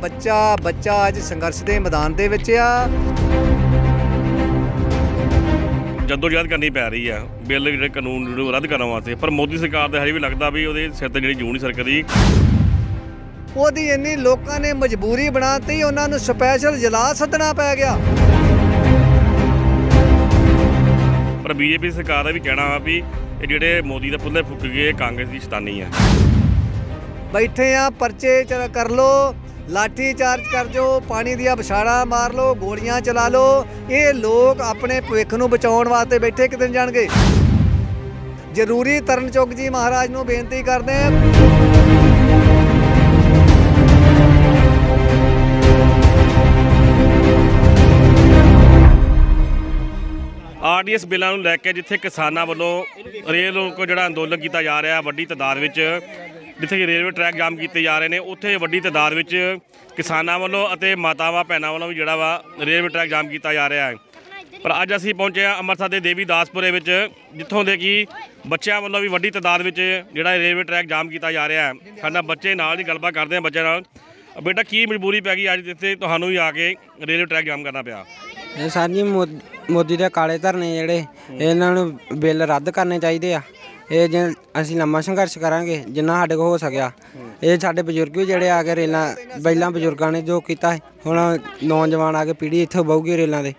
ਬੱਚਾ ਬੱਚਾ ਅੱਜ ਸੰਘਰਸ਼ ਦੇ ਮੈਦਾਨ ਦੇ ਵਿੱਚ ਆ ਜਦੋਂ ਯਾਦ ਕਰਨੀ ਪੈ ਰਹੀ ਆ ਬਿੱਲ ਜਿਹੜੇ ਕਾਨੂੰਨ ਨੂੰ ਰੱਦ ਕਰਨ ਵਾਸਤੇ ਪਰ ਮੋਦੀ ਸਰਕਾਰ ਦਾ ਹਰੀ ਵੀ ਲੱਗਦਾ ਵੀ ਉਹਦੇ ਸਿਰ ਤੇ ਜਿਹੜੀ ਜੂਨੀ ਸਰਕਦੀ ਉਹਦੀ ਇੰਨੀ ਲੋਕਾਂ ਨੇ ਮਜਬੂਰੀ ਬਣਾਤੀ ਉਹਨਾਂ ਨੂੰ ਸਪੈਸ਼ਲ ਜਲਾਸ ਸੱਦਣਾ ਪੈ ਗਿਆ ਪਰ ਬੀਜੇਪੀ ਸਰਕਾਰ ਦਾ ਵੀ ਕਹਿਣਾ ਆ ਵੀ ਇਹ ਜਿਹੜੇ ਮੋਦੀ ਦਾ ਪੁੱਲੇ ਫੁੱਕ ਗਏ ਕਾਂਗਰਸ ਦੀ ਸ਼ਤਾਨੀ ਆ ਬੈਠੇ ਆ ਪਰਚੇ ਕਰ ਲੋ ਲਾਠੀ ਚਾਰਜ ਕਰ ਜੋ ਪਾਣੀ ਦੀਆਂ ਵਿਛਾੜਾ ਮਾਰ ਲਓ ਗੋਲੀਆਂ ਚਲਾ ਲਓ ਇਹ ਲੋਕ ਆਪਣੇ ਭਵਿੱਖ ਨੂੰ ਬਚਾਉਣ ਵਾਸਤੇ ਬੈਠੇ ਕਿਤੇ ਜਾਣਗੇ ਜ਼ਰੂਰੀ ਤਰਨ ਚੁੱਕ ਜੀ ਮਹਾਰਾਜ ਨੂੰ ਬੇਨਤੀ ਕਰਦੇ ਆ ਆਰਡੀਐਸ ਬਿੱਲਾਂ ਨੂੰ ਲੈ ਕੇ ਜਿੱਥੇ ਕਿਸਾਨਾਂ ਵੱਲੋਂ ਰੇਲ ਰੋਕੋ ਜਿਹੜਾ ਅੰਦੋਲਨ ਕੀਤਾ ਜਾ ਰਿਹਾ ਵੱਡੀ ਤਦਾਦ ਵਿੱਚ ਜਿੱਥੇ ਕਿ ਰੇਲਵੇ ਟਰੈਕ ਜਾਮ ਕੀਤੇ ਜਾ ਰਹੇ ਨੇ ਉੱਥੇ ਵੱਡੀ ਤਦਾਦ ਵਿੱਚ ਕਿਸਾਨਾਂ ਵੱਲੋਂ ਅਤੇ ਮਾਤਾਵਾਂ ਭੈਣਾਂ ਵੱਲੋਂ ਵੀ ਜਿਹੜਾ ਵਾ ਰੇਲਵੇ ਟਰੈਕ ਜਾਮ ਕੀਤਾ ਜਾ ਰਿਹਾ ਹੈ ਪਰ ਅੱਜ ਅਸੀਂ ਪਹੁੰਚੇ ਹਾਂ ਅੰਮ੍ਰਿਤਸਰ ਦੇ ਦੇਵੀ ਦਾਸਪੁਰੇ ਵਿੱਚ ਜਿੱਥੋਂ ਦੇ ਕੀ ਬੱਚਿਆਂ ਵੱਲੋਂ ਵੀ ਵੱਡੀ ਤਦਾਦ ਵਿੱਚ ਜਿਹੜਾ ਰੇਲਵੇ ਟਰੈਕ ਜਾਮ ਕੀਤਾ ਜਾ ਰਿਹਾ ਹੈ ਸਾਡਾ ਬੱਚੇ ਨਾਲ ਹੀ ਗੱਲਬਾਤ ਕਰਦੇ ਆ ਬੱਚਿਆਂ ਨਾਲ ਬੇਟਾ ਕੀ ਮਜਬੂਰੀ ਪੈ ਗਈ ਅੱਜ ਜਿੱਥੇ ਤੁਹਾਨੂੰ ਵੀ ਆ ਕੇ ਰੇਲਵੇ ਟਰੈਕ ਜਾਮ ਕਰਨਾ ਪਿਆ ਇਹ ਸਾਰੀ ਮੋਦੀ ਦੇ ਕਾਲੇ ਧਰਨੇ ਜਿਹੜੇ ਇਹਨਾਂ ਨੂੰ ਬਿੱਲ ਰੱਦ ਕਰਨੇ ਚਾਹੀਦੇ ਆ ਇਹ ਜੇ ਅਸੀਂ ਲੰਮਾ ਸੰਘਰਸ਼ ਕਰਾਂਗੇ ਜਿੰਨਾ ਸਾਡੇ ਕੋਲ ਹੋ ਸਕਿਆ ਇਹ ਸਾਡੇ ਬਜ਼ੁਰਗ ਵੀ ਜਿਹੜੇ ਆ ਕੇ ਰੇਲਾਂ ਬੈਲਾਂ ਬਜ਼ੁਰਗਾਂ ਨੇ ਜੋ ਕੀਤਾ ਹੁਣ ਨੌਜਵਾਨ ਆ ਕੇ ਪੀੜੀ ਇੱਥੇ ਬਹੁਗੀ ਰੇਲਾਂ ਦੇ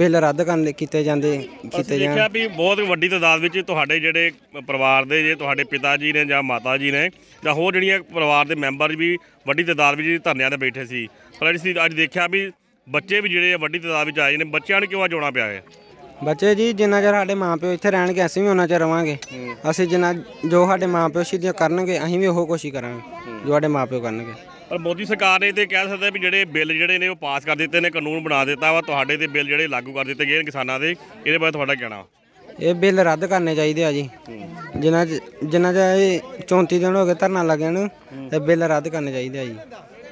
ਬਿੱਲ ਰੱਦ ਕਰਨ ਦੇ ਕੀਤੇ ਜਾਂਦੇ ਕੀਤੇ ਜਾਂਦੇ ਦੇਖਿਆ ਵੀ ਬਹੁਤ ਵੱਡੀ ਤਦਾਦ ਵਿੱਚ ਤੁਹਾਡੇ ਜਿਹੜੇ ਪਰਿਵਾਰ ਦੇ ਜੇ ਤੁਹਾਡੇ ਪਿਤਾ ਜੀ ਨੇ ਜਾਂ ਮਾਤਾ ਜੀ ਨੇ ਜਾਂ ਹੋਰ ਜਿਹੜੀਆਂ ਪਰਿਵਾਰ ਦੇ ਮੈਂਬਰ ਵੀ ਵੱਡੀ ਤਦਾਦ ਵਿੱਚ ਧਰਨਿਆਂ ਤੇ ਬੈਠੇ ਸੀ ਪਰ ਅਸੀਂ ਅੱਜ ਦੇਖਿਆ ਵੀ ਬੱਚੇ ਵੀ ਜਿਹੜੇ ਵੱਡੀ ਤਦਾਦ ਵਿੱਚ ਆਏ ਨੇ ਬੱਚਿਆਂ ਨੂੰ ਕਿਉਂ ਆ ਆਉਣਾ ਪਿਆ ਹੈ ਬੱਚੇ ਜੀ ਜਿੰਨਾ ਚਿਰ ਸਾਡੇ ਮਾਪਿਓ ਇੱਥੇ ਰਹਿਣਗੇ ਅਸੀਂ ਵੀ ਉਹਨਾਂ ਚਿਰ ਰਵਾਂਗੇ ਅਸੀਂ ਜਿੰਨਾ ਜੋ ਸਾਡੇ ਮਾਪਿਓ ਸ਼ਹੀਦੀਆਂ ਕਰਨਗੇ ਅਸੀਂ ਵੀ ਉਹ ਕੋਸ਼ਿਸ਼ ਕਰਾਂਗੇ ਜੋ ਸਾਡੇ ਮਾਪਿਓ ਕਰਨਗੇ ਪਰ ਮੋਦੀ ਸਰਕਾਰ ਨੇ ਤੇ ਕਹਿ ਸਕਦਾ ਵੀ ਜਿਹੜੇ ਬਿੱਲ ਜਿਹੜੇ ਨੇ ਉਹ ਪਾਸ ਕਰ ਦਿੱਤੇ ਨੇ ਕਾਨੂੰਨ ਬਣਾ ਦਿੱਤਾ ਵਾ ਤੁਹਾਡੇ ਤੇ ਬਿੱਲ ਜਿਹੜੇ ਲਾਗੂ ਕਰ ਦਿੱਤੇ ਗਏ ਨੇ ਕਿਸਾਨਾਂ ਦੇ ਇਹਦੇ ਬਾਰੇ ਤੁਹਾਡਾ ਕਹਿਣਾ ਇਹ ਬਿੱਲ ਰੱਦ ਕਰਨੇ ਚਾਹੀਦੇ ਆ ਜੀ ਜਿਨ੍ਹਾਂ ਜਿਨ੍ਹਾਂ ਦਾ 34 ਦਿਨ ਹੋ ਗਏ ਧਰਨਾ ਲੱਗਿਆ ਨੂੰ ਇਹ ਬਿੱਲ ਰੱਦ ਕਰਨੇ ਚਾਹੀਦੇ ਆ ਜੀ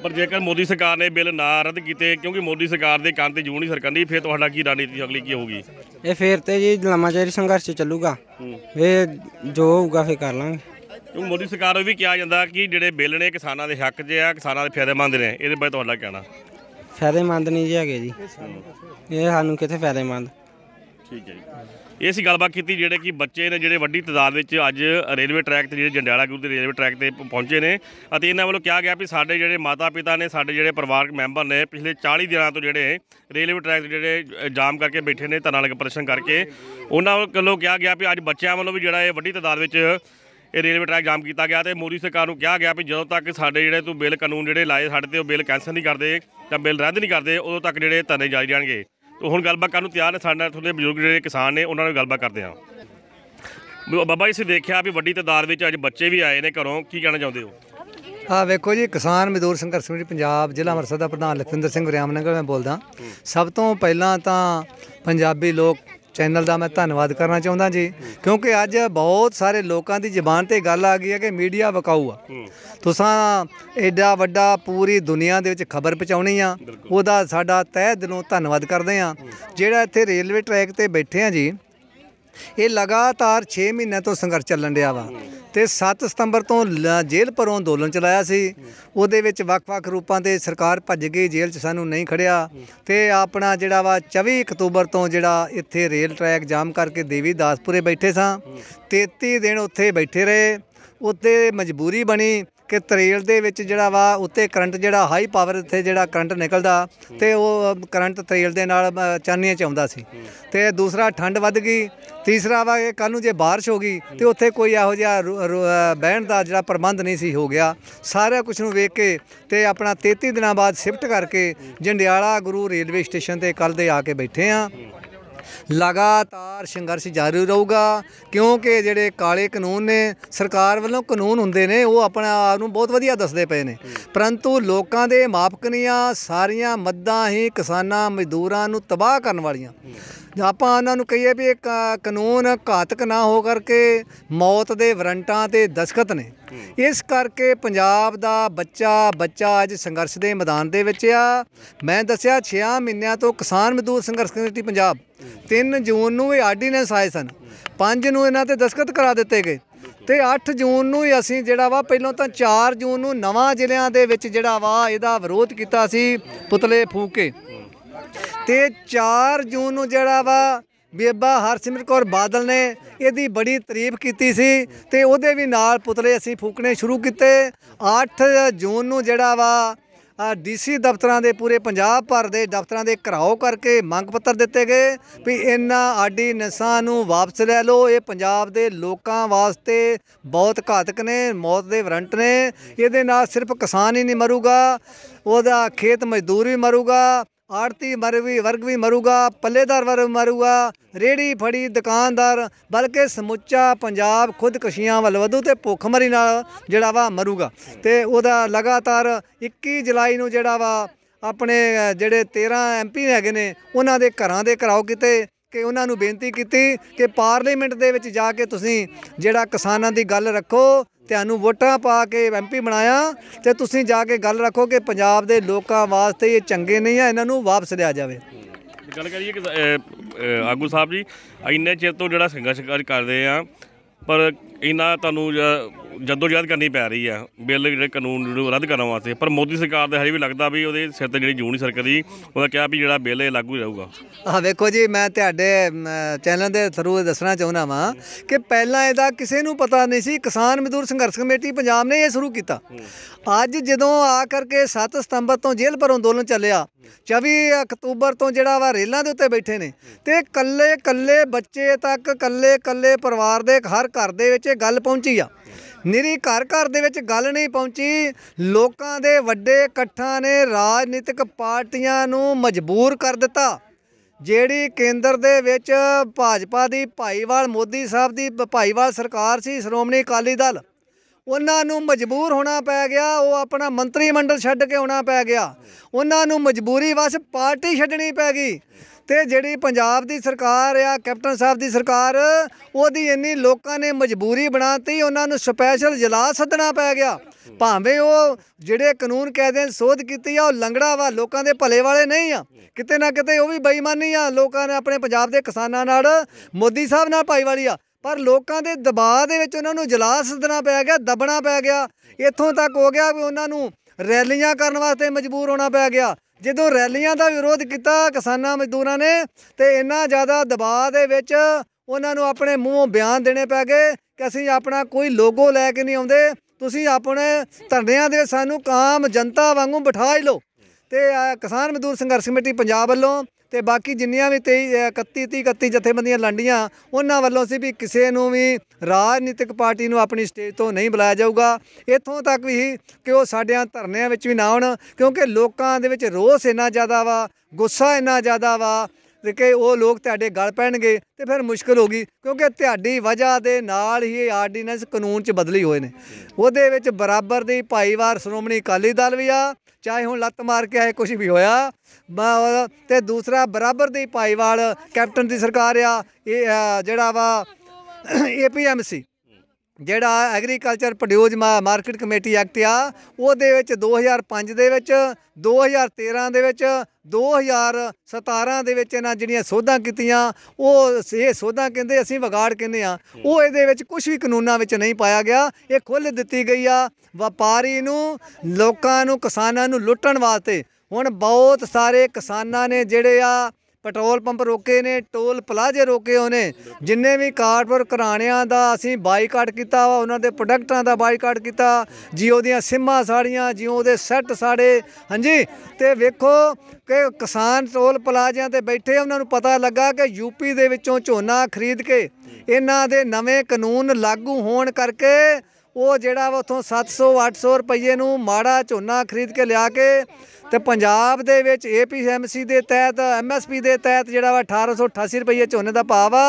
ਪਰ ਜੇਕਰ ਮੋਦੀ ਸਰਕਾਰ ਨੇ ਬਿੱਲ ਨਾ ਰੱਦ ਕੀਤੇ ਕਿਉਂਕਿ ਮੋਦੀ ਸਰਕਾਰ ਦੇ ਕੰਨ ਤੇ ਜੂੰ ਨਹੀਂ ਸਰਕੰਦੀ ਫਿਰ ਤੁਹਾਡਾ ਕੀ ਰਣਨੀਤੀ ਅਗਲੀ ਕੀ ਹੋਊਗੀ ਇਹ ਫੇਰ ਤੇ ਜੀ ਲੰਮਾਚਾਰੀ ਸੰਘਰਸ਼ ਚੱਲੂਗਾ ਇਹ ਜੋ ਹੋਊਗਾ ਫੇਰ ਕਰ ਲਾਂਗੇ ਕਿਉਂ ਮੋਦੀ ਸਰਕਾਰ ਵੀ ਕਿਹਾ ਜਾਂਦਾ ਕਿ ਜਿਹੜੇ ਬਿੱਲ ਨੇ ਕਿਸਾਨਾਂ ਦੇ ਹੱਕ ਜੇ ਆ ਕਿਸਾਨਾਂ ਦੇ ਫਾਇਦੇਮੰਦ ਨੇ ਇਹਦੇ ਬਾਰੇ ਤੁਹਾਡਾ ਕਹਿਣਾ ਫਾਇਦੇਮੰਦ ਨਹੀਂ ਜੀ ਹੈਗੇ ਜੀ ਇਹ ਸਾਨੂੰ ਕਿੱਥੇ ਫਾਇਦੇਮੰਦ ਠੀਕ ਹੈ ਜੀ ਇਹ ਸੀ ਗੱਲਬਾਤ ਕੀਤੀ ਜਿਹੜੇ ਕਿ ਬੱਚੇ ਨੇ ਜਿਹੜੇ ਵੱਡੀ ਤਦਾਦ ਵਿੱਚ ਅੱਜ ਰੇਲਵੇ ਟਰੈਕ ਤੇ ਜਿਹੜੇ ਜੰਡਿਆਲਾ ਗੁਰੂ ਦੇ ਰੇਲਵੇ ਟਰੈਕ ਤੇ ਪਹੁੰਚੇ ਨੇ ਅਤੇ ਇਹਨਾਂ ਵੱਲੋਂ ਕਿਹਾ ਗਿਆ ਵੀ ਸਾਡੇ ਜਿਹੜੇ ਮਾਤਾ ਪਿਤਾ ਨੇ ਸਾਡੇ ਜਿਹੜੇ ਪਰਿਵਾਰਕ ਮੈਂਬਰ ਨੇ ਪਿਛਲੇ 40 ਦਿਨਾਂ ਤੋਂ ਜਿਹੜੇ ਰੇਲਵੇ ਟਰੈਕ ਤੇ ਜਿਹੜੇ ਜਾਮ ਕਰਕੇ ਬੈਠੇ ਨੇ ਤਨਾਲਕ ਪ੍ਰਸ਼ਨ ਪ੍ਰਦਰਸ਼ਨ ਕਰਕੇ ਉਹਨਾਂ ਵੱਲੋਂ ਕਿਹਾ ਗਿਆ ਵੀ ਅੱਜ ਬੱਚਿਆਂ ਵੱਲੋਂ ਵੀ ਜਿਹੜਾ ਇਹ ਵੱਡੀ ਤਦਾਦ ਵਿੱਚ ਇਹ ਰੇਲਵੇ ਟਰੈਕ ਜਾਮ ਕੀਤਾ ਗਿਆ ਤੇ ਮੋਦੀ ਸਰਕਾਰ ਨੂੰ ਕਿਹਾ ਗਿਆ ਵੀ ਜਦੋਂ ਤੱਕ ਸਾਡੇ ਜਿਹੜੇ ਤੂੰ ਬਿੱਲ ਕਾਨੂੰਨ ਜਿਹੜੇ ਲਾਏ ਸਾਡੇ ਤੇ ਉਹ ਬਿੱਲ ਕੈਂਸਲ ਨਹੀਂ ਕਰਦੇ ਤਾਂ ਬਿੱਲ ਰੱਦ ਨਹੀਂ ਕਰਦੇ ਉਦੋਂ ਤੱਕ ਜਿਹੜੇ ਧਰਨੇ ਜਾਰੀ ਰਹਿਣਗੇ ਤੋ ਹੁਣ ਗੱਲਬਾਤ ਕਰਨ ਨੂੰ ਤਿਆਰ ਨੇ ਸਾਡੇ ਨਾਲ ਤੁਹਾਡੇ ਬਜ਼ੁਰਗ ਜਿਹੜੇ ਕਿਸਾਨ ਨੇ ਉਹਨਾਂ ਨਾਲ ਗੱਲਬਾਤ ਕਰਦੇ ਹਾਂ ਬਾਬਾ ਜੀ ਤੁਸੀਂ ਦੇਖਿਆ ਵੀ ਵੱਡੀ ਤਦਾਦ ਵਿੱਚ ਅੱਜ ਬੱਚੇ ਵੀ ਆਏ ਨੇ ਘਰੋਂ ਕੀ ਕਹਿਣਾ ਚਾਹੁੰਦੇ ਹੋ ਆ ਵੇਖੋ ਜੀ ਕਿਸਾਨ ਮਜ਼ਦੂਰ ਸੰਘਰਸ਼ ਸਮਿਤੀ ਪੰਜਾਬ ਜ਼ਿਲ੍ਹਾ ਮਰਸਾ ਦਾ ਪ੍ਰਧਾਨ ਲਖਵਿੰਦਰ ਸਿੰਘ ਰਿਆਮਨਗਰ ਮੈਂ ਬੋਲਦਾ ਸਭ ਤੋਂ ਪਹਿਲਾਂ ਤਾਂ ਪੰਜਾਬੀ ਲੋਕ ਚੈਨਲ ਦਾ ਮੈਂ ਧੰਨਵਾਦ ਕਰਨਾ ਚਾਹੁੰਦਾ ਜੀ ਕਿਉਂਕਿ ਅੱਜ ਬਹੁਤ ਸਾਰੇ ਲੋਕਾਂ ਦੀ ਜ਼ਬਾਨ ਤੇ ਗੱਲ ਆ ਗਈ ਹੈ ਕਿ ਮੀਡੀਆ ਵਕਾਊ ਆ ਤੁਸੀਂ ਐਡਾ ਵੱਡਾ ਪੂਰੀ ਦੁਨੀਆ ਦੇ ਵਿੱਚ ਖਬਰ ਪਹੁੰਚਾਉਣੀ ਆ ਉਹਦਾ ਸਾਡਾ ਤਹਿ ਦਿਲੋਂ ਧੰਨਵਾਦ ਕਰਦੇ ਆ ਜਿਹੜਾ ਇੱਥੇ ਰੇਲਵੇ ਟਰੈਕ ਤੇ ਬੈਠੇ ਆ ਜੀ ਇਹ ਲਗਾਤਾਰ 6 ਮਹੀਨੇ ਤੋਂ ਸੰਘਰਸ਼ ਚੱਲਣ ਰਿਹਾ ਵਾ ਤੇ 7 ਸਤੰਬਰ ਤੋਂ ਜੇਲ੍ਹ ਪਰੋਂ ਅੰਦੋਲਨ ਚਲਾਇਆ ਸੀ ਉਹਦੇ ਵਿੱਚ ਵੱਖ-ਵੱਖ ਰੂਪਾਂ ਤੇ ਸਰਕਾਰ ਭੱਜ ਗਈ ਜੇਲ੍ਹ 'ਚ ਸਾਨੂੰ ਨਹੀਂ ਖੜਿਆ ਤੇ ਆਪਣਾ ਜਿਹੜਾ ਵਾ 24 ਅਕਤੂਬਰ ਤੋਂ ਜਿਹੜਾ ਇੱਥੇ ਰੇਲ ਟਰੈਕ ਜਾਮ ਕਰਕੇ ਦੇਵੀ ਦਾਸਪੁਰੇ ਬੈਠੇ ਸਾਂ 33 ਦਿਨ ਉੱਥੇ ਬੈਠੇ ਰਹੇ ਉੱਤੇ ਮਜਬੂਰੀ ਬਣੀ ਕਿ ਤਰੇਲ ਦੇ ਵਿੱਚ ਜਿਹੜਾ ਵਾ ਉੱਤੇ ਕਰੰਟ ਜਿਹੜਾ ਹਾਈ ਪਾਵਰ ਇੱਥੇ ਜਿਹੜਾ ਕਰੰਟ ਨਿਕਲਦਾ ਤੇ ਉਹ ਕਰੰਟ ਤਰੇਲ ਦੇ ਨਾਲ ਚਾਨੀਆਂ ਚ ਆਉਂਦਾ ਸੀ ਤੇ ਦੂਸਰਾ ਠੰਡ ਵੱਧ ਗਈ ਤੀਸਰਾ ਵਾ ਇਹ ਕੱਲ ਨੂੰ ਜੇ بارش ਹੋ ਗਈ ਤੇ ਉੱਥੇ ਕੋਈ ਇਹੋ ਜਿਹਾ ਬਹਿਣ ਦਾ ਜਿਹੜਾ ਪ੍ਰਬੰਧ ਨਹੀਂ ਸੀ ਹੋ ਗਿਆ ਸਾਰਾ ਕੁਝ ਨੂੰ ਵੇਖ ਕੇ ਤੇ ਆਪਣਾ 33 ਦਿਨਾਂ ਬਾਅਦ ਸ਼ਿਫਟ ਕਰਕੇ ਜੰਡਿਆਲਾ ਗੁਰੂ ਰੇਲਵੇ ਸਟੇਸ਼ਨ ਤੇ ਕੱਲ ਦੇ ਆ ਕੇ ਬੈਠੇ ਆ ਲਗਾਤਾਰ ਸੰਘਰਸ਼ ਜਾਰੀ ਰਹੂਗਾ ਕਿਉਂਕਿ ਜਿਹੜੇ ਕਾਲੇ ਕਾਨੂੰਨ ਨੇ ਸਰਕਾਰ ਵੱਲੋਂ ਕਾਨੂੰਨ ਹੁੰਦੇ ਨੇ ਉਹ ਆਪਣਾ ਆਪ ਨੂੰ ਬਹੁਤ ਵਧੀਆ ਦੱਸਦੇ ਪਏ ਨੇ ਪਰੰਤੂ ਲੋਕਾਂ ਦੇ ਮਾਪਕ ਨਹੀਂ ਆ ਸਾਰੀਆਂ ਮੱਦਾਂ ਹੀ ਕਿਸਾਨਾਂ ਮਜ਼ਦੂਰਾਂ ਨੂੰ ਤਬਾਹ ਕਰਨ ਵਾਲੀਆਂ ਆਪਾਂ ਉਹਨਾਂ ਨੂੰ ਕਹੀਏ ਵੀ ਇਹ ਕਾਨੂੰਨ ਘਾਤਕ ਨਾ ਹੋ ਕਰਕੇ ਮੌਤ ਦੇ ਵਰੰਟਾਂ ਤੇ ਦਸਖਤ ਨੇ ਇਸ ਕਰਕੇ ਪੰਜਾਬ ਦਾ ਬੱਚਾ ਬੱਚਾ ਅੱਜ ਸੰਘਰਸ਼ ਦੇ ਮੈਦਾਨ ਦੇ ਵਿੱਚ ਆ ਮੈਂ ਦੱਸਿਆ 6 ਮਹੀਨਿਆਂ ਤੋਂ ਕਿਸਾਨ ਮਜ਼ਦੂਰ ਸੰਘਰਸ਼ ਕਮੇਟੀ ਪੰਜਾਬ 3 ਜੂਨ ਨੂੰ ਇਹ ਆਰਡੀਨੈਂਸ ਆਏ ਸਨ 5 ਨੂੰ ਇਹਨਾਂ ਤੇ ਦਸਖਤ ਕਰਾ ਦਿੱਤੇ ਗਏ ਤੇ 8 ਜੂਨ ਨੂੰ ਹੀ ਅਸੀਂ ਜਿਹੜਾ ਵਾ ਪਹਿਲਾਂ ਤਾਂ 4 ਜੂਨ ਨੂੰ ਨਵਾਂ ਜ਼ਿਲ੍ਹਿਆਂ ਦੇ ਵਿੱਚ ਜਿਹੜਾ ਵਾ ਇਹਦਾ ਵਿਰੋਧ ਕੀਤਾ ਸੀ ਪੁਤਲੇ ਫੂਕੇ ਤੇ 4 ਜੂਨ ਨੂੰ ਜਿਹੜਾ ਵਾ ਬੇਬਾ ਹਰਸਿਮਰ ਕੌਰ ਬਾਦਲ ਨੇ ਇਹਦੀ ਬੜੀ ਤਾਰੀਫ ਕੀਤੀ ਸੀ ਤੇ ਉਹਦੇ ਵੀ ਨਾਲ ਪੁਤਲੇ ਅਸੀਂ ਫੂਕਣੇ ਸ਼ੁਰੂ ਕੀਤੇ 8 ਜੂਨ ਨੂੰ ਜਿਹੜਾ ਵਾ ਡੀਸੀ ਦਫ਼ਤਰਾਂ ਦੇ ਪੂਰੇ ਪੰਜਾਬ ਭਰ ਦੇ ਦਫ਼ਤਰਾਂ ਦੇ ਘਰਾਓ ਕਰਕੇ ਮੰਗ ਪੱਤਰ ਦਿੱਤੇ ਗਏ ਵੀ ਇਹਨਾਂ ਆਡੀ ਨਸਾਂ ਨੂੰ ਵਾਪਸ ਲੈ ਲਓ ਇਹ ਪੰਜਾਬ ਦੇ ਲੋਕਾਂ ਵਾਸਤੇ ਬਹੁਤ ਘਾਤਕ ਨੇ ਮੌਤ ਦੇ ਵਰੰਟ ਨੇ ਇਹਦੇ ਨਾਲ ਸਿਰਫ ਕਿਸਾਨ ਹੀ ਨਹੀਂ ਮਰੂਗਾ ਉਹਦਾ ਖੇਤ ਮਜ਼ਦੂਰ ਵੀ ਮਰੂਗਾ ਆੜਤੀ ਮਰ ਵੀ ਵਰਗ ਵੀ ਮਰੂਗਾ ਪੱਲੇਦਾਰ ਵਰ ਮਰੂਗਾ ਰੇੜੀ ਫੜੀ ਦੁਕਾਨਦਾਰ ਬਲਕਿ ਸਮੁੱਚਾ ਪੰਜਾਬ ਖੁਦਕਸ਼ੀਆਂ ਵੱਲ ਵਧੂ ਤੇ ਭੁੱਖਮਰੀ ਨਾਲ ਜਿਹੜਾ ਵਾ ਮਰੂਗਾ ਤੇ ਉਹਦਾ ਲਗਾਤਾਰ 21 ਜੁਲਾਈ ਨੂੰ ਜਿਹੜਾ ਵਾ ਆਪਣੇ ਜਿਹੜੇ 13 ਐਮਪੀ ਹੈਗੇ ਨੇ ਉਹਨਾਂ ਦੇ ਘਰਾਂ ਦੇ ਘਰਾਓ ਕਿਤੇ ਕਿ ਉਹਨਾਂ ਨੂੰ ਬੇਨਤੀ ਕੀਤੀ ਕਿ ਪਾਰਲੀਮੈਂਟ ਦੇ ਵਿੱਚ ਜਾ ਕੇ ਤੁਸੀਂ ਜਿਹੜਾ ਕਿਸਾਨਾਂ ਦੀ ਗੱਲ ਰੱਖੋ ਤੁਹਾਨੂੰ ਵੋਟਾਂ ਪਾ ਕੇ ਐਮਪੀ ਬਣਾਇਆ ਤੇ ਤੁਸੀਂ ਜਾ ਕੇ ਗੱਲ ਰੱਖੋ ਕਿ ਪੰਜਾਬ ਦੇ ਲੋਕਾਂ ਵਾਸਤੇ ਇਹ ਚੰਗੇ ਨਹੀਂ ਆ ਇਹਨਾਂ ਨੂੰ ਵਾਪਸ ਲਿਆ ਜਾਵੇ ਗੱਲ ਕਰੀਏ ਕਿ ਆਗੂ ਸਾਹਿਬ ਜੀ ਇੰਨੇ ਚਿਰ ਤੋਂ ਜਿਹੜਾ ਸੰਘਰਸ਼ ਕਰਦੇ ਆ ਪਰ ਇਹਨਾਂ ਤੁਹਾਨੂੰ ਜਦੋਂ ਜਦ ਕਰਨੀ ਪੈ ਰਹੀ ਆ ਬਿੱਲ ਜਿਹੜੇ ਕਾਨੂੰਨ ਨੂੰ ਰੱਦ ਕਰਨ ਵਾਸਤੇ ਪਰ ਮੋਦੀ ਸਰਕਾਰ ਦੇ ਹਜੇ ਵੀ ਲੱਗਦਾ ਵੀ ਉਹਦੇ ਸਿਰ ਤੇ ਜਿਹੜੀ ਜੂਨੀ ਸਰਕਾਰ ਦੀ ਉਹਦਾ ਕਿਹਾ ਵੀ ਜਿਹੜਾ ਬਿੱਲ ਇਹ ਲਾਗੂ ਰਹੂਗਾ ਆ ਵੇਖੋ ਜੀ ਮੈਂ ਤੁਹਾਡੇ ਚੈਨਲ ਦੇ ਥਰੂ ਦੱਸਣਾ ਚਾਹੁੰਦਾ ਵਾਂ ਕਿ ਪਹਿਲਾਂ ਇਹਦਾ ਕਿਸੇ ਨੂੰ ਪਤਾ ਨਹੀਂ ਸੀ ਕਿਸਾਨ ਮਜ਼ਦੂਰ ਸੰਘਰਸ਼ ਕਮੇਟੀ ਪੰਜਾਬ ਨੇ ਇਹ ਸ਼ੁਰੂ ਕੀਤਾ ਅੱਜ ਜਦੋਂ ਆ ਕਰਕੇ 7 ਸਤੰਬਰ ਤੋਂ ਜੇਲ੍ਹ ਪਰ ਅੰਦੋਲਨ ਚੱਲਿਆ 24 ਅਕਤੂਬਰ ਤੋਂ ਜਿਹੜਾ ਵਾ ਰੇਲਾਂ ਦੇ ਉੱਤੇ ਬੈਠੇ ਨੇ ਤੇ ਕੱਲੇ ਕੱਲੇ ਬੱਚੇ ਤੱਕ ਕੱਲੇ ਕੱਲੇ ਪਰਿਵਾਰ ਦੇ ਹਰ ਘਰ ਦੇ ਵਿੱਚ ਇਹ ਗੱਲ ਪਹੁੰਚੀ ਆ ਨਿਰੀ ਘਰ ਘਰ ਦੇ ਵਿੱਚ ਗੱਲ ਨਹੀਂ ਪਹੁੰਚੀ ਲੋਕਾਂ ਦੇ ਵੱਡੇ ਇਕੱਠਾਂ ਨੇ ਰਾਜਨੀਤਿਕ ਪਾਰਟੀਆਂ ਨੂੰ ਮਜਬੂਰ ਕਰ ਦਿੱਤਾ ਜਿਹੜੀ ਕੇਂਦਰ ਦੇ ਵਿੱਚ ਭਾਜਪਾ ਦੀ ਭਾਈਵਾਲ ਮੋਦੀ ਸਾਹਿਬ ਦੀ ਭਾਈਵਾਲ ਸਰਕਾਰ ਸੀ ਸ਼੍ਰੋਮਣੀ ਅਕਾਲੀ ਦਲ ਉਹਨਾਂ ਨੂੰ ਮਜਬੂਰ ਹੋਣਾ ਪੈ ਗਿਆ ਉਹ ਆਪਣਾ ਮੰਤਰੀ ਮੰਡਲ ਛੱਡ ਕੇ ਆਉਣਾ ਪੈ ਗਿਆ ਉਹਨਾਂ ਨੂੰ ਮਜਬੂਰੀ ਵਸ ਪਾਰਟੀ ਛੱਡਣੀ ਪੈ ਗਈ ਤੇ ਜਿਹੜੀ ਪੰਜਾਬ ਦੀ ਸਰਕਾਰ ਆ ਕੈਪਟਨ ਸਾਹਿਬ ਦੀ ਸਰਕਾਰ ਉਹਦੀ ਇੰਨੀ ਲੋਕਾਂ ਨੇ ਮਜਬੂਰੀ ਬਣਾਤੀ ਉਹਨਾਂ ਨੂੰ ਸਪੈਸ਼ਲ ਜਲਾ ਸੱਦਣਾ ਪੈ ਗਿਆ ਭਾਵੇਂ ਉਹ ਜਿਹੜੇ ਕਾਨੂੰਨ ਕਾਇਦੇ ਸੋਧ ਕੀਤੀ ਆ ਉਹ ਲੰਗੜਾ ਵਾ ਲੋਕਾਂ ਦੇ ਭਲੇ ਵਾਲੇ ਨਹੀਂ ਆ ਕਿਤੇ ਨਾ ਕਿਤੇ ਉਹ ਵੀ ਬੇਈਮਾਨੀ ਆ ਲੋਕਾਂ ਨੇ ਆਪਣੇ ਪੰਜਾਬ ਦੇ ਕਿਸਾਨਾਂ ਨਾਲ ਮੋਦੀ ਸਾਹਿਬ ਨਾਲ ਭਾਈਵਾਲੀ ਆ ਪਰ ਲੋਕਾਂ ਦੇ ਦਬਾਅ ਦੇ ਵਿੱਚ ਉਹਨਾਂ ਨੂੰ ਜਲਾ ਸੱਦਣਾ ਪੈ ਗਿਆ ਦਬਣਾ ਪੈ ਗਿਆ ਇੱਥੋਂ ਤੱਕ ਹੋ ਗਿਆ ਵੀ ਉਹਨਾਂ ਨੂੰ ਰੈਲੀਆਂ ਕਰਨ ਵਾਸਤੇ ਮਜਬੂਰ ਹੋਣਾ ਪੈ ਗਿਆ ਜਦੋਂ ਰੈਲੀਆਂ ਦਾ ਵਿਰੋਧ ਕੀਤਾ ਕਿਸਾਨਾਂ ਮਜ਼ਦੂਰਾਂ ਨੇ ਤੇ ਇੰਨਾ ਜ਼ਿਆਦਾ ਦਬਾਅ ਦੇ ਵਿੱਚ ਉਹਨਾਂ ਨੂੰ ਆਪਣੇ ਮੂੰਹੋਂ ਬਿਆਨ ਦੇਣੇ ਪੈ ਗਏ ਕਿ ਅਸੀਂ ਆਪਣਾ ਕੋਈ ਲੋਗੋ ਲੈ ਕੇ ਨਹੀਂ ਆਉਂਦੇ ਤੁਸੀਂ ਆਪਣੇ ਧਰਨਿਆਂ ਦੇ ਸਾਨੂੰ ਕਾਮ ਜਨਤਾ ਵਾਂਗੂ ਬਿਠਾ ਲਓ ਤੇ ਕਿਸਾਨ ਮਜ਼ਦੂਰ ਸੰਘਰਸ਼ ਕਮੇਟੀ ਪੰਜਾਬ ਵੱਲੋਂ ਤੇ ਬਾਕੀ ਜਿੰਨੀਆਂ ਵੀ 23 31 31 ਜਥੇਬੰਦੀਆਂ ਲੰਡੀਆਂ ਉਹਨਾਂ ਵੱਲੋਂ ਸੀ ਵੀ ਕਿਸੇ ਨੂੰ ਵੀ ਰਾਜਨੀਤਿਕ ਪਾਰਟੀ ਨੂੰ ਆਪਣੀ ਸਟੇਜ ਤੋਂ ਨਹੀਂ ਬੁਲਾਇਆ ਜਾਊਗਾ ਇੱਥੋਂ ਤੱਕ ਵੀ ਕਿ ਉਹ ਸਾਡਿਆਂ ਧਰਨਿਆਂ ਵਿੱਚ ਵੀ ਨਾ ਆਉਣ ਕਿਉਂਕਿ ਲੋਕਾਂ ਦੇ ਵਿੱਚ ਰੋਸ ਇੰਨਾ ਜ਼ਿਆਦਾ ਵਾ ਗੁੱਸਾ ਇੰਨਾ ਜ਼ਿਆਦਾ ਵਾ ਕਿ ਉਹ ਲੋਕ ਤੁਹਾਡੇ ਗੱਲ ਪੈਣਗੇ ਤੇ ਫਿਰ ਮੁਸ਼ਕਲ ਹੋਗੀ ਕਿਉਂਕਿ ਤੁਹਾਡੀ ਵਜ੍ਹਾ ਦੇ ਨਾਲ ਹੀ ਇਹ ਆਰਡੀਨੈਂਸ ਕਾਨੂੰਨ 'ਚ ਬਦਲੀ ਹੋਏ ਨੇ ਉਹਦੇ ਵਿੱਚ ਬਰਾਬਰ ਦੀ ਭਾਈਵਾਰ ਸ਼੍ਰੋਮਣੀ ਅਕਾਲੀ ਦਲ ਵੀ ਆ ਚਾਹੇ ਹੁਣ ਲੱਤ ਮਾਰ ਕੇ ਆਏ ਕੁਝ ਵੀ ਹੋਇਆ ਤੇ ਦੂਸਰਾ ਬਰਾਬਰ ਦੇ ਭਾਈਵਾਲ ਕੈਪਟਨ ਦੀ ਸਰਕਾਰ ਆ ਇਹ ਜਿਹੜਾ ਵਾ ਏਪੀਐਮਸੀ ਜਿਹੜਾ agriculture produce market committee act ਆ ਉਹਦੇ ਵਿੱਚ 2005 ਦੇ ਵਿੱਚ 2013 ਦੇ ਵਿੱਚ 2017 ਦੇ ਵਿੱਚ ਇਹਨਾਂ ਜਿਹੜੀਆਂ ਸੋਧਾਂ ਕੀਤੀਆਂ ਉਹ ਇਹ ਸੋਧਾਂ ਕਹਿੰਦੇ ਅਸੀਂ ਵਿਗਾੜ ਕਹਿੰਦੇ ਆ ਉਹ ਇਹਦੇ ਵਿੱਚ ਕੁਝ ਵੀ ਕਾਨੂੰਨਾਂ ਵਿੱਚ ਨਹੀਂ ਪਾਇਆ ਗਿਆ ਇਹ ਖੁੱਲ੍ਹ ਦਿੱਤੀ ਗਈ ਆ ਵਪਾਰੀ ਨੂੰ ਲੋਕਾਂ ਨੂੰ ਕਿਸਾਨਾਂ ਨੂੰ ਲੁੱਟਣ ਵਾਸਤੇ ਹੁਣ ਬਹੁਤ ਸਾਰੇ ਕਿਸਾਨਾਂ ਨੇ ਜਿਹੜੇ ਆ ਪੈਟਰੋਲ ਪੰਪ ਰੋਕੇ ਨੇ ਟੋਲ ਪਲਾਜ਼ੇ ਰੋਕੇ ਉਹਨੇ ਜਿੰਨੇ ਵੀ ਕਾਰਪੋਰ ਕਰਾਣਿਆਂ ਦਾ ਅਸੀਂ ਬਾਈਕਾਟ ਕੀਤਾ ਵਾ ਉਹਨਾਂ ਦੇ ਪ੍ਰੋਡਕਟਾਂ ਦਾ ਬਾਈਕਾਟ ਕੀਤਾ ਜੀਓ ਦੀਆਂ ਸਿੰਮਾਂ ਸਾੜੀਆਂ ਜੀਓ ਦੇ ਸੈੱਟ ਸਾੜੇ ਹਾਂਜੀ ਤੇ ਵੇਖੋ ਕਿ ਕਿਸਾਨ ਟੋਲ ਪਲਾਜ਼ਿਆਂ ਤੇ ਬੈਠੇ ਉਹਨਾਂ ਨੂੰ ਪਤਾ ਲੱਗਾ ਕਿ ਯੂਪੀ ਦੇ ਵਿੱਚੋਂ ਝੋਨਾ ਖਰੀਦ ਕੇ ਇਹਨਾਂ ਦੇ ਨਵੇਂ ਕਾਨੂੰਨ ਲਾਗੂ ਹੋਣ ਕਰਕੇ ਉਹ ਜਿਹੜਾ ਉਥੋਂ 700 800 ਰੁਪਏ ਨੂੰ ਮਾੜਾ ਝੋਨਾ ਖਰੀਦ ਕੇ ਲਿਆ ਕੇ ਤੇ ਪੰਜਾਬ ਦੇ ਵਿੱਚ ਏਪੀਐਮਸੀ ਦੇ ਤਹਿਤ ਐਮਐਸਪੀ ਦੇ ਤਹਿਤ ਜਿਹੜਾ ਵਾ 1888 ਰੁਪਏ ਝੋਨੇ ਦਾ ਭਾਅ ਵਾ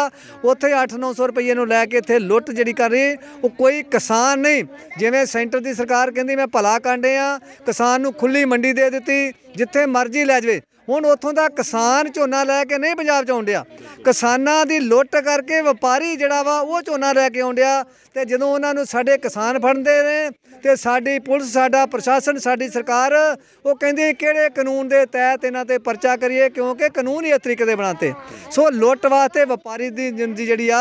ਉੱਥੇ 8-900 ਰੁਪਏ ਨੂੰ ਲੈ ਕੇ ਇੱਥੇ ਲੁੱਟ ਜਿਹੜੀ ਕਰ ਰਹੀ ਉਹ ਕੋਈ ਕਿਸਾਨ ਨਹੀਂ ਜਿਵੇਂ ਸੈਂਟਰ ਦੀ ਸਰਕਾਰ ਕਹਿੰਦੀ ਮੈਂ ਭਲਾ ਕਾਂਡੇ ਆ ਕਿਸਾਨ ਨੂੰ ਖੁੱਲੀ ਮੰਡੀ ਦੇ ਦਿੱਤੀ ਜਿੱਥੇ ਮਰਜ਼ੀ ਲੈ ਜਾਵੇ ਹੁਣ ਉੱਥੋਂ ਦਾ ਕਿਸਾਨ ਝੋਨਾ ਲੈ ਕੇ ਨਹੀਂ ਪੰਜਾਬ ਚ ਆਉਂਦਿਆ ਕਿਸਾਨਾਂ ਦੀ ਲੁੱਟ ਕਰਕੇ ਵਪਾਰੀ ਜਿਹੜਾ ਵਾ ਉਹ ਝੋਨਾ ਲੈ ਕੇ ਆਉਂਦਿਆ ਤੇ ਜਦੋਂ ਉਹਨਾਂ ਨੂੰ ਸਾਡੇ ਕਿਸਾਨ ਫੜਦੇ ਨੇ ਤੇ ਸਾਡੀ ਪੁਲਿਸ ਸਾਡਾ ਪ੍ਰਸ਼ਾਸਨ ਸਾਡੀ ਸਰਕਾਰ ਉਹ ਕਹਿੰਦੇ ਕਿਹੜੇ ਕਾਨੂੰਨ ਦੇ ਤਹਿਤ ਇਹਨਾਂ ਤੇ ਪਰਚਾ ਕਰੀਏ ਕਿਉਂਕਿ ਕਾਨੂੰਨ ਹੀ ਇਸ ਤਰੀਕੇ ਦੇ ਬਣਾਤੇ ਸੋ ਲੁੱਟ ਵਾਸਤੇ ਵਪਾਰੀ ਦੀ ਜਿੰਦਗੀ ਜਿਹੜੀ ਆ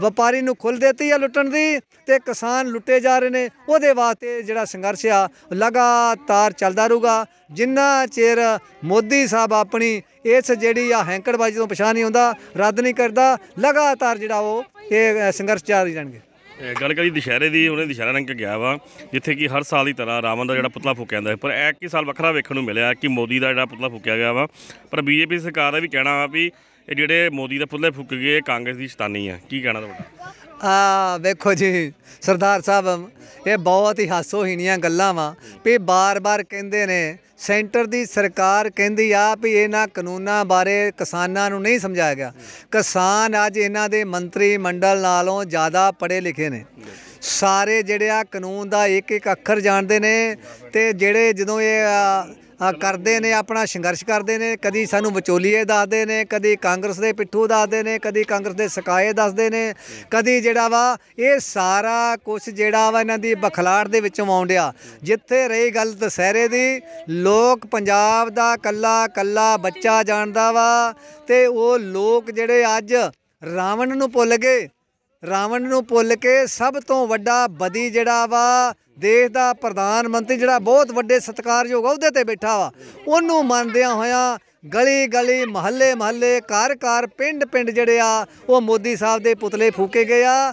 ਵਪਾਰੀ ਨੂੰ ਖੁੱਲ ਦਿੱਤੀ ਆ ਲੁੱਟਣ ਦੀ ਤੇ ਕਿਸਾਨ ਲੁੱਟੇ ਜਾ ਰਹੇ ਨੇ ਉਹਦੇ ਵਾਸਤੇ ਜਿਹੜਾ ਸੰਘਰਸ਼ ਆ ਲਗਾਤਾਰ ਚੱਲਦਾ ਰਹੂਗਾ ਜਿੰਨਾ ਚਿਰ ਮੋਦੀ ਸਾਹਿਬ ਸਾਹਿਬ ਆਪਣੀ ਇਸ ਜਿਹੜੀ ਆ ਹੈਂਕੜਬਾਜੀ ਤੋਂ ਪਛਾਣ ਨਹੀਂ ਹੁੰਦਾ ਰੱਦ ਨਹੀਂ ਕਰਦਾ ਲਗਾਤਾਰ ਜਿਹੜਾ ਉਹ ਇਹ ਸੰਘਰਸ਼ ਜਾਰੀ ਜਾਣਗੇ ਗੱਲ ਕਰੀ ਦੁਸ਼ਹਿਰੇ ਦੀ ਉਹਨੇ ਦੁਸ਼ਹਿਰਾ ਰੰਗ ਕੇ ਗਿਆ ਵਾ ਜਿੱਥੇ ਕਿ ਹਰ ਸਾਲ ਦੀ ਤਰ੍ਹਾਂ ਰਾਵਣ ਦਾ ਜਿਹੜਾ ਪੁਤਲਾ ਫੂਕਿਆ ਜਾਂਦਾ ਹੈ ਪਰ ਐਕ ਕੀ ਸਾਲ ਵੱਖਰਾ ਵੇਖਣ ਨੂੰ ਮਿਲਿਆ ਕਿ ਮੋਦੀ ਦਾ ਜਿਹੜਾ ਪੁਤਲਾ ਫੂਕਿਆ ਗਿਆ ਵਾ ਪਰ ਬੀਜੇਪੀ ਸਰਕਾਰ ਦਾ ਵੀ ਕਹਿਣਾ ਵਾ ਵੀ ਇਹ ਜਿਹੜੇ ਮੋਦੀ ਦਾ ਪੁਤਲੇ ਫੂਕ ਗਏ ਕਾਂਗਰਸ ਦੀ ਸ਼ਤਾਨੀ ਆ ਕੀ ਕਹਿਣਾ ਤੁਹਾਡਾ ਆ ਵੇਖੋ ਜੀ ਸਰਦਾਰ ਸਾਹਿਬ ਇਹ ਬਹੁਤ ਹੀ ਹਾਸੋਹੀਣੀਆਂ ਗੱਲਾਂ ਵਾ ਵੀ ਬਾਰ-ਬਾਰ ਕਹਿੰਦੇ ਨੇ ਸੈਂਟਰ ਦੀ ਸਰਕਾਰ ਕਹਿੰਦੀ ਆ ਵੀ ਇਹਨਾਂ ਕਾਨੂੰਨਾਂ ਬਾਰੇ ਕਿਸਾਨਾਂ ਨੂੰ ਨਹੀਂ ਸਮਝਾਇਆ ਗਿਆ ਕਿਸਾਨ ਅੱਜ ਇਹਨਾਂ ਦੇ ਮੰਤਰੀ ਮੰਡਲ ਨਾਲੋਂ ਜ਼ਿਆਦਾ ਪੜ੍ਹੇ ਲਿਖੇ ਨੇ ਸਾਰੇ ਜਿਹੜੇ ਆ ਕਾਨੂੰਨ ਦਾ ਇੱਕ ਇੱਕ ਅੱਖਰ ਜਾਣਦੇ ਨੇ ਤੇ ਜਿਹੜੇ ਜਦੋਂ ਇਹ ਕਰਦੇ ਨੇ ਆਪਣਾ ਸੰਘਰਸ਼ ਕਰਦੇ ਨੇ ਕਦੀ ਸਾਨੂੰ ਵਿਚੋਲੀਏ ਦੱਸਦੇ ਨੇ ਕਦੀ ਕਾਂਗਰਸ ਦੇ ਪਿੱਠੂ ਦੱਸਦੇ ਨੇ ਕਦੀ ਕਾਂਗਰਸ ਦੇ ਸਕਾਏ ਦੱਸਦੇ ਨੇ ਕਦੀ ਜਿਹੜਾ ਵਾ ਇਹ ਸਾਰਾ ਕੁਝ ਜਿਹੜਾ ਵਾ ਇਹਨਾਂ ਦੀ ਬਖਲਾੜ ਦੇ ਵਿੱਚੋਂ ਆਉਂਦਿਆ ਜਿੱਥੇ ਰਹੀ ਗੱਲ ਦਸਹਿਰੇ ਦੀ ਲੋਕ ਪੰਜਾਬ ਦਾ ਕੱਲਾ ਕੱਲਾ ਬੱਚਾ ਜਾਣਦਾ ਵਾ ਤੇ ਉਹ ਲੋਕ ਜਿਹੜੇ ਅੱਜ ਰਾਵਣ ਨੂੰ ਭੁੱਲ ਗਏ ਰਾਵਣ ਨੂੰ ਪੁੱਲ ਕੇ ਸਭ ਤੋਂ ਵੱਡਾ ਬਦੀ ਜਿਹੜਾ ਵਾ ਦੇਸ਼ ਦਾ ਪ੍ਰਧਾਨ ਮੰਤਰੀ ਜਿਹੜਾ ਬਹੁਤ ਵੱਡੇ ਸਤਿਕਾਰਯੋਗ ਅਹੁਦੇ ਤੇ ਬੈਠਾ ਵਾ ਉਹਨੂੰ ਮੰਨਦਿਆਂ ਹੋਇਆਂ ਗਲੀ ਗਲੀ ਮਹੱਲੇ ਮਹੱਲੇ ਘਰ ਘਰ ਪਿੰਡ ਪਿੰਡ ਜਿਹੜੇ ਆ ਉਹ ਮੋਦੀ ਸਾਹਿਬ ਦੇ ਪੁਤਲੇ ਫੂਕੇ ਗਏ ਆ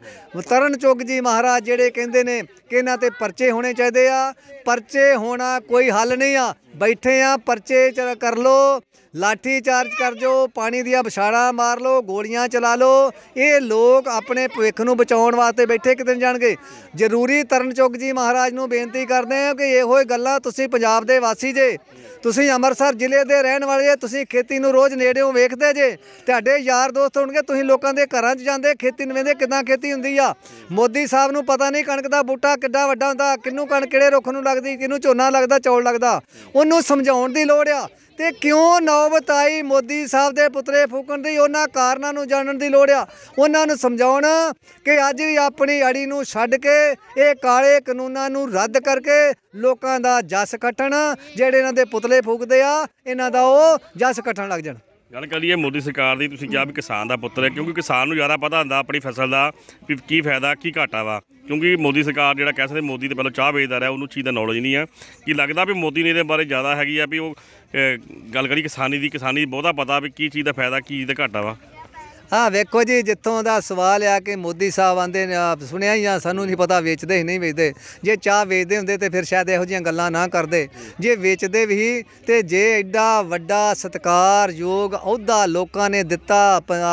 ਤਰਨ ਚੋਗ ਜੀ ਮਹਾਰਾਜ ਜਿਹੜੇ ਕਹਿੰਦੇ ਨੇ ਕਿ ਇਹਨਾਂ ਤੇ ਪਰਚੇ ਹੋਣੇ ਚਾਹੀਦੇ ਆ ਪਰਚੇ ਹੋਣਾ ਕੋਈ ਹੱਲ ਨਹੀਂ ਆ ਬੈਠੇ ਆ ਪਰਚੇ ਚਰ ਕਰ ਲੋ ਲਾਠੀ ਚਾਰਜ ਕਰ ਜੋ ਪਾਣੀ ਦੀਆਂ ਬਿਛਾੜਾ ਮਾਰ ਲੋ ਗੋਲੀਆਂ ਚਲਾ ਲੋ ਇਹ ਲੋਕ ਆਪਣੇ ਭਵਿੱਖ ਨੂੰ ਬਚਾਉਣ ਵਾਸਤੇ ਬੈਠੇ ਕਿਤੇ ਜਾਣਗੇ ਜ਼ਰੂਰੀ ਤਰਨ ਚੁੱਗ ਜੀ ਮਹਾਰਾਜ ਨੂੰ ਬੇਨਤੀ ਕਰਦੇ ਆ ਕਿ ਇਹੋ ਹੀ ਗੱਲਾਂ ਤੁਸੀਂ ਪੰਜਾਬ ਦੇ ਵਾਸੀ ਜੇ ਤੁਸੀਂ ਅੰਮ੍ਰਿਤਸਰ ਜ਼ਿਲ੍ਹੇ ਦੇ ਰਹਿਣ ਵਾਲੇ ਜੇ ਤੁਸੀਂ ਖੇਤੀ ਨੂੰ ਰੋਜ਼ ਨੇੜਿਓਂ ਵੇਖਦੇ ਜੇ ਤੁਹਾਡੇ ਯਾਰ ਦੋਸਤ ਹੋਣਗੇ ਤੁਸੀਂ ਲੋਕਾਂ ਦੇ ਘਰਾਂ 'ਚ ਜਾਂਦੇ ਖੇਤੀ ਨੂੰ ਵੇਖਦੇ ਕਿਦਾਂ ਖੇਤੀ ਹੁੰਦੀ ਆ ਮੋਦੀ ਸਾਹਿਬ ਨੂੰ ਪਤਾ ਨਹੀਂ ਕਣਕ ਦਾ ਬੂਟਾ ਕਿੱਡਾ ਵੱਡਾ ਹੁੰਦਾ ਕਿੰਨੂੰ ਕਣ ਕਿਹੜੇ ਰੁੱਖ ਨੂੰ ਲੱਗਦੀ ਕਿੰਨੂੰ ਝੋਨਾ ਲੱਗਦਾ ਚੌਲ ਲੱਗਦਾ ਉਹਨੂੰ ਸਮਝਾਉਣ ਦੀ ਲੋੜ ਆ ਤੇ ਕਿਉਂ ਨੌਬਤ ਆਈ ਮੋਦੀ ਸਾਹਿਬ ਦੇ ਪੁੱਤਰੇ ਫੂਕਣ ਦੀ ਉਹਨਾਂ ਕਾਰਨਾਂ ਨੂੰ ਜਾਣਨ ਦੀ ਲੋੜ ਆ ਉਹਨਾਂ ਨੂੰ ਸਮਝਾਉਣ ਕਿ ਅੱਜ ਵੀ ਆਪਣੀ ਅੜੀ ਨੂੰ ਛੱਡ ਕੇ ਇਹ ਕਾਲੇ ਕਾਨੂੰਨਾਂ ਨੂੰ ਰੱਦ ਕਰਕੇ ਲੋਕਾਂ ਦਾ ਜਸ ਕੱਟਣ ਜਿਹੜੇ ਇਹਨਾਂ ਦੇ ਪੁਤਲੇ ਫੂਕਦੇ ਆ ਇਹਨਾਂ ਦਾ ਉਹ ਜਸ ਕੱਟਣ ਲੱਗ ਜਾਣ ਗੱਲ ਕਰੀਏ ਮੋਦੀ ਸਰਕਾਰ ਦੀ ਤੁਸੀਂ ਕਿਹਾ ਵੀ ਕਿਸਾਨ ਦਾ ਪੁੱਤਰ ਹੈ ਕਿਉਂਕਿ ਕਿਸਾਨ ਨੂੰ ਜ਼ਿਆਦਾ ਪਤਾ ਹੁੰਦਾ ਆਪਣੀ ਫਸਲ ਦਾ ਵੀ ਕੀ ਫਾਇਦਾ ਕੀ ਘਾਟਾ ਵਾ ਕਿਉਂਕਿ ਮੋਦੀ ਸਰਕਾਰ ਜਿਹੜਾ ਕਹਿ ਸਕਦੇ ਮੋਦੀ ਤੇ ਪਹਿਲਾਂ ਚਾਹ ਵੇਚਦਾ ਰਿਹਾ ਉਹਨੂੰ ਚੀਜ਼ ਦਾ ਨੌਲੇਜ ਨਹੀਂ ਆ ਕਿ ਲੱਗਦਾ ਵੀ ਮੋਦੀ ਨੇ ਇਹਦੇ ਬਾਰੇ ਜ਼ਿਆਦਾ ਹੈਗੀ ਆ ਵੀ ਉਹ ਗੱਲ ਕਰੀ ਕਿਸਾਨੀ ਦੀ ਕਿਸਾਨੀ ਬਹੁਤਾ ਪਤਾ ਵੀ ਕੀ ਚੀਜ਼ ਦਾ ਫਾਇਦਾ ਕੀ ਚੀਜ਼ ਦਾ ਘਾਟਾ ਵਾ ਹਾਂ ਵੇਖੋ ਜੀ ਜਿੱਥੋਂ ਦਾ ਸਵਾਲ ਆ ਕਿ ਮੋਦੀ ਸਾਹਿਬ ਆਂਦੇ ਨੇ ਆਪ ਸੁਣਿਆ ਹੀ ਆ ਸਾਨੂੰ ਨਹੀਂ ਪਤਾ ਵੇਚਦੇ ਹੀ ਨਹੀਂ ਵੇਚਦੇ ਜੇ ਚਾਹ ਵੇਚਦੇ ਹੁੰਦੇ ਤੇ ਫਿਰ ਸ਼ਾਇਦ ਇਹੋ ਜੀਆਂ ਗੱਲਾਂ ਨਾ ਕਰਦੇ ਜੇ ਵੇਚਦੇ ਵੀ ਤੇ ਜੇ ਐਡਾ ਵੱਡਾ ਸਤਕਾਰ ਯੋਗ ਅਹੁਦਾ ਲੋਕਾਂ ਨੇ ਦਿੱਤਾ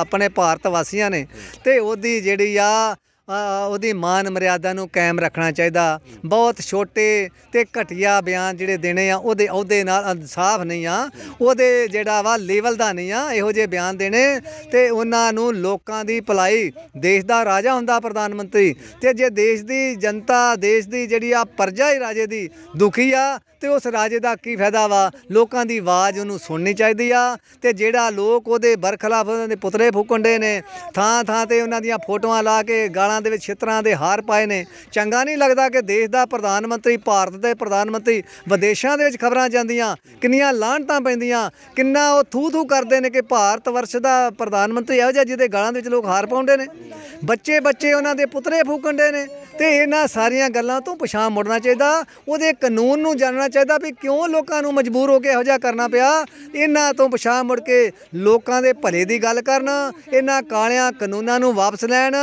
ਆਪਣੇ ਭਾਰਤ ਵਾਸੀਆਂ ਨੇ ਤੇ ਉਹਦੀ ਜਿਹੜੀ ਆ ਉਹਦੀ ਮਾਨ ਮਰਿਆਦਾ ਨੂੰ ਕਾਇਮ ਰੱਖਣਾ ਚਾਹੀਦਾ ਬਹੁਤ ਛੋਟੇ ਤੇ ਘਟਿਆ ਬਿਆਨ ਜਿਹੜੇ ਦੇਣੇ ਆ ਉਹਦੇ ਅਹੁਦੇ ਨਾਲ ਇਨਸਾਫ ਨਹੀਂ ਆ ਉਹਦੇ ਜਿਹੜਾ ਵਾ ਲੈਵਲ ਦਾ ਨਹੀਂ ਆ ਇਹੋ ਜਿਹੇ ਬਿਆਨ ਦੇਣੇ ਤੇ ਉਹਨਾਂ ਨੂੰ ਲੋਕਾਂ ਦੀ ਭਲਾਈ ਦੇਸ਼ ਦਾ ਰਾਜਾ ਹੁੰਦਾ ਪ੍ਰਧਾਨ ਮੰਤਰੀ ਤੇ ਜੇ ਦੇਸ਼ ਦੀ ਜਨਤਾ ਦੇਸ਼ ਦੀ ਜਿਹੜੀ ਆ ਪਰਜਾ ਹੀ ਰਾਜੇ ਦੀ ਦੁਖੀ ਆ ਤੇ ਉਸ ਰਾਜੇ ਦਾ ਕੀ ਫਾਇਦਾ ਵਾ ਲੋਕਾਂ ਦੀ ਆਵਾਜ਼ ਉਹਨੂੰ ਸੁਣਨੀ ਚਾਹੀਦੀ ਆ ਤੇ ਜਿਹੜਾ ਲੋਕ ਉਹਦੇ ਬਰਖਲਾਫ ਉਹਨਾਂ ਦੇ ਪੁੱਤਰੇ ਫੂਕਣ ਨੇ ਥਾਂ ਥਾਂ ਤੇ ਉਹਨਾਂ ਦੀਆਂ ਫੋਟੋਆਂ ਲਾ ਕੇ ਗਾਲਾਂ ਦੇ ਵਿੱਚ ਛਿੱਤਰਾਂ ਦੇ ਹਾਰ ਪਾਏ ਨੇ ਚੰਗਾ ਨਹੀਂ ਲੱਗਦਾ ਕਿ ਦੇਸ਼ ਦਾ ਪ੍ਰਧਾਨ ਮੰਤਰੀ ਭਾਰਤ ਦੇ ਪ੍ਰਧਾਨ ਮੰਤਰੀ ਵਿਦੇਸ਼ਾਂ ਦੇ ਵਿੱਚ ਖਬਰਾਂ ਜਾਂਦੀਆਂ ਕਿੰਨੀਆਂ ਲਾਹਣਤਾਂ ਪੈਂਦੀਆਂ ਕਿੰਨਾ ਉਹ ਥੂ ਥੂ ਕਰਦੇ ਨੇ ਕਿ ਭਾਰਤ ਵਰਸ਼ ਦਾ ਪ੍ਰਧਾਨ ਮੰਤਰੀ ਇਹੋ ਜਿਹਾ ਜਿਹਦੇ ਗਾਲਾਂ ਦੇ ਵਿੱਚ ਲੋਕ ਹਾਰ ਪਾਉਂਦੇ ਨੇ ਬੱਚੇ ਬੱਚੇ ਉਹਨਾਂ ਦੇ ਪੁੱਤਰੇ ਫੁਕੰਡੇ ਨੇ ਤੇ ਇਹਨਾਂ ਸਾਰੀਆਂ ਗੱਲਾਂ ਤੋਂ ਪਛਾਣ ਮੁੜਨਾ ਚਾਹੀਦਾ ਉਹਦੇ ਕਾਨੂੰਨ ਨੂੰ ਜਾਣਨਾ ਚਾਹੀਦਾ ਵੀ ਕਿਉਂ ਲੋਕਾਂ ਨੂੰ ਮਜਬੂਰ ਹੋ ਕੇ ਇਹੋ ਜਿਹਾ ਕਰਨਾ ਪਿਆ ਇਹਨਾਂ ਤੋਂ ਪਛਾਣ ਮੁੜ ਕੇ ਲੋਕਾਂ ਦੇ ਭਲੇ ਦੀ ਗੱਲ ਕਰਨ ਇਹਨਾਂ ਕਾਲਿਆਂ ਕਾਨੂੰਨਾਂ ਨੂੰ ਵਾਪਸ ਲੈਣ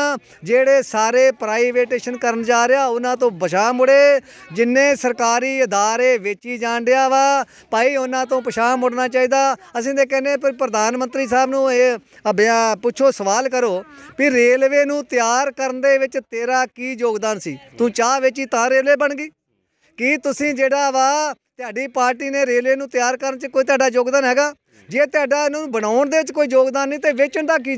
ਜਿਹੜੇ ਸਾਰੇ ਪ੍ਰਾਈਵੇਟੇਸ਼ਨ ਕਰਨ ਜਾ ਰਿਹਾ ਉਹਨਾਂ ਤੋਂ ਪਛਾਹ ਮੁੜੇ ਜਿੰਨੇ ਸਰਕਾਰੀ ادارے ਵੇਚੀ ਜਾਣ ਰਿਹਾ ਵਾ ਭਾਈ ਉਹਨਾਂ ਤੋਂ ਪਛਾਣ ਮੁੜਨਾ ਚਾਹੀਦਾ ਅਸੀਂ ਤੇ ਕਹਿੰਦੇ ਪਰ ਪ੍ਰਧਾਨ ਮੰਤਰੀ ਸਾਹਿਬ ਨੂੰ ਇਹ ਅਬਿਆ ਪੁੱਛੋ ਸਵਾਲ ਕਰੋ ਵੀ ਰੇਲਵੇ ਨੂੰ ਤਿਆਰ ਕਰਨ ਦੇ ਵਿੱਚ ਤੇਰਾ ਕੀ ਯੋਗਦਾਨ ਸੀ ਤੂੰ ਚਾਹ ਵੇਚੀ ਤਾਰੇਲੇ ਬਣ ਗਈ ਕੀ ਤੁਸੀਂ ਜਿਹੜਾ ਵਾ ਤੁਹਾਡੀ ਪਾਰਟੀ ਨੇ ਰੇਲੇ ਨੂੰ ਤਿਆਰ ਕਰਨ 'ਚ ਕੋਈ ਤੁਹਾਡਾ ਯੋਗਦਾਨ ਹੈਗਾ ਜੇ ਤੁਹਾਡਾ ਇਹਨੂੰ ਬਣਾਉਣ ਦੇ ਵਿੱਚ ਕੋਈ ਯੋਗਦਾਨ ਨਹੀਂ ਤੇ ਵੇਚਣ ਦਾ ਕੀ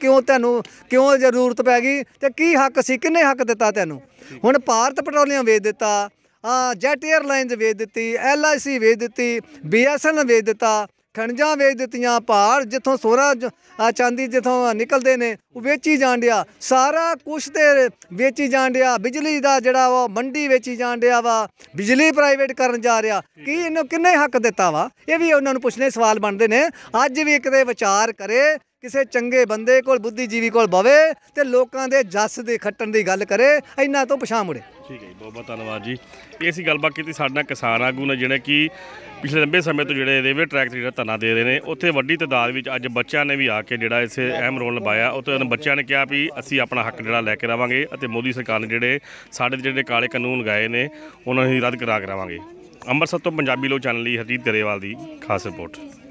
ਕਿਉਂ ਤੁਹਾਨੂੰ ਕਿਉਂ ਜ਼ਰੂਰਤ ਪੈ ਗਈ ਤੇ ਕੀ ਹੱਕ ਸੀ ਕਿੰਨੇ ਹੱਕ ਦਿੱਤਾ ਤੁਹਾਨੂੰ ਹੁਣ ਭਾਰਤ ਪੈਟਰੋਲੀਅਮ ਵੇਚ ਦਿੱਤਾ ਆ ਜੈਟ 에ਅਰਲਾਈਨਸ ਵੇਚ ਦਿੱਤੀ ਐਲਆਈਸੀ ਵੇਚ ਦਿੱਤੀ ਬੀਐਸਐਨ ਵੇਚ ਦਿੱਤਾ ਖਣਜਾਂ ਵੇਚ ਦਿੱਤੀਆਂ ਭਾਰ ਜਿੱਥੋਂ ਸੋਨਾ ਚਾਂਦੀ ਜਿੱਥੋਂ ਨਿਕਲਦੇ ਨੇ ਉਹ ਵੇਚੀ ਜਾਣ ਡਿਆ ਸਾਰਾ ਕੁਝ ਤੇ ਵੇਚੀ ਜਾਣ ਡਿਆ ਬਿਜਲੀ ਦਾ ਜਿਹੜਾ ਉਹ ਮੰਡੀ ਵੇਚੀ ਜਾਣ ਡਿਆ ਵਾ ਬਿਜਲੀ ਪ੍ਰਾਈਵੇਟ ਕਰਨ ਜਾ ਰਿਹਾ ਕੀ ਇਹਨੂੰ ਕਿੰਨੇ ਹੱਕ ਦਿੱਤਾ ਵਾ ਇਹ ਵੀ ਉਹਨਾਂ ਨੂੰ ਪੁੱਛਣੇ ਸਵਾਲ ਬਣਦੇ ਨੇ ਅੱਜ ਵੀ ਇੱਕ ਦੇ ਵਿਚਾਰ ਕਰੇ ਕਿਸੇ ਚੰਗੇ ਬੰਦੇ ਕੋਲ ਬੁੱਧੀਜੀਵੀ ਕੋਲ ਬਵੇ ਤੇ ਲੋਕਾਂ ਦੇ ਜੱਸ ਦੇ ਖੱਟਣ ਦੀ ਗੱਲ ਕਰੇ ਇੰਨਾ ਤੋਂ ਪਛਾਣ ਮੁੜੇ ਠੀਕ ਹੈ ਜੀ ਬਹੁਤ ਬਹੁਤ ਧੰਨਵਾਦ ਜੀ ਇਹ ਸੀ ਗੱਲਬਾਤ ਕੀਤੀ ਸਾਡੇ ਨਾਲ ਕਿਸਾਨ ਆਗੂ ਨੇ ਜਿਹੜੇ ਕਿ ਪਿਛਲੇ ਲੰਬੇ ਸਮੇਂ ਤੋਂ ਜਿਹੜੇ ਰੇਵੇ ਟਰੈਕ ਤੇ ਜਿਹੜਾ ਧਰਨਾ ਦੇ ਰਹੇ ਨੇ ਉੱਥੇ ਵੱਡੀ ਤਦਾਦ ਵਿੱਚ ਅੱਜ ਬੱਚਿਆਂ ਨੇ ਵੀ ਆ ਕੇ ਜਿਹੜਾ ਇਸੇ ਅਹਿਮ ਰੋਲ ਨਿਭਾਇਆ ਉੱਥੇ ਬੱਚਿਆਂ ਨੇ ਕਿਹਾ ਵੀ ਅਸੀਂ ਆਪਣਾ ਹੱਕ ਜਿਹੜਾ ਲੈ ਕੇ ਰਾਵਾਂਗੇ ਅਤੇ ਮੋਦੀ ਸਰਕਾਰ ਨੇ ਜਿਹੜੇ ਸਾਡੇ ਜਿਹੜੇ ਕਾਲੇ ਕਾਨੂੰਨ ਗਾਏ ਨੇ ਉਹਨਾਂ ਨੂੰ ਰੱਦ ਕਰਾ ਕੇ ਅੰਮ੍ਰਿਤਸਰ ਤੋਂ ਪੰਜਾਬੀ ਲੋ ਚੈਨਲ ਲਈ ਹਰਜੀਤ ਗਰੇਵਾਲ ਦੀ ਖਾਸ ਰਿਪੋਰਟ